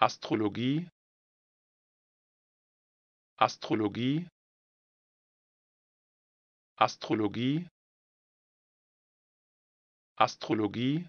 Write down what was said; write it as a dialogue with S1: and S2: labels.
S1: astrologie astrologie astrologie astrologie